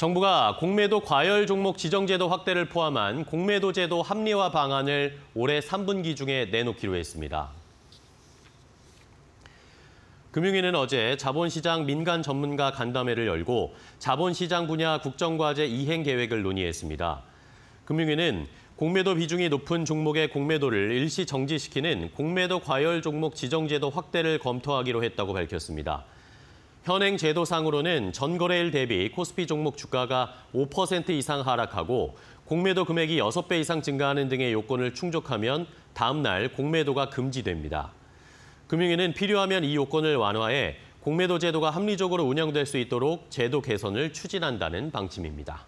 정부가 공매도 과열 종목 지정제도 확대를 포함한 공매도 제도 합리화 방안을 올해 3분기 중에 내놓기로 했습니다. 금융위는 어제 자본시장 민간 전문가 간담회를 열고 자본시장 분야 국정과제 이행 계획을 논의했습니다. 금융위는 공매도 비중이 높은 종목의 공매도를 일시 정지시키는 공매도 과열 종목 지정제도 확대를 검토하기로 했다고 밝혔습니다. 현행 제도상으로는 전거래일 대비 코스피 종목 주가가 5% 이상 하락하고 공매도 금액이 6배 이상 증가하는 등의 요건을 충족하면 다음 날 공매도가 금지됩니다. 금융위는 필요하면 이 요건을 완화해 공매도 제도가 합리적으로 운영될 수 있도록 제도 개선을 추진한다는 방침입니다.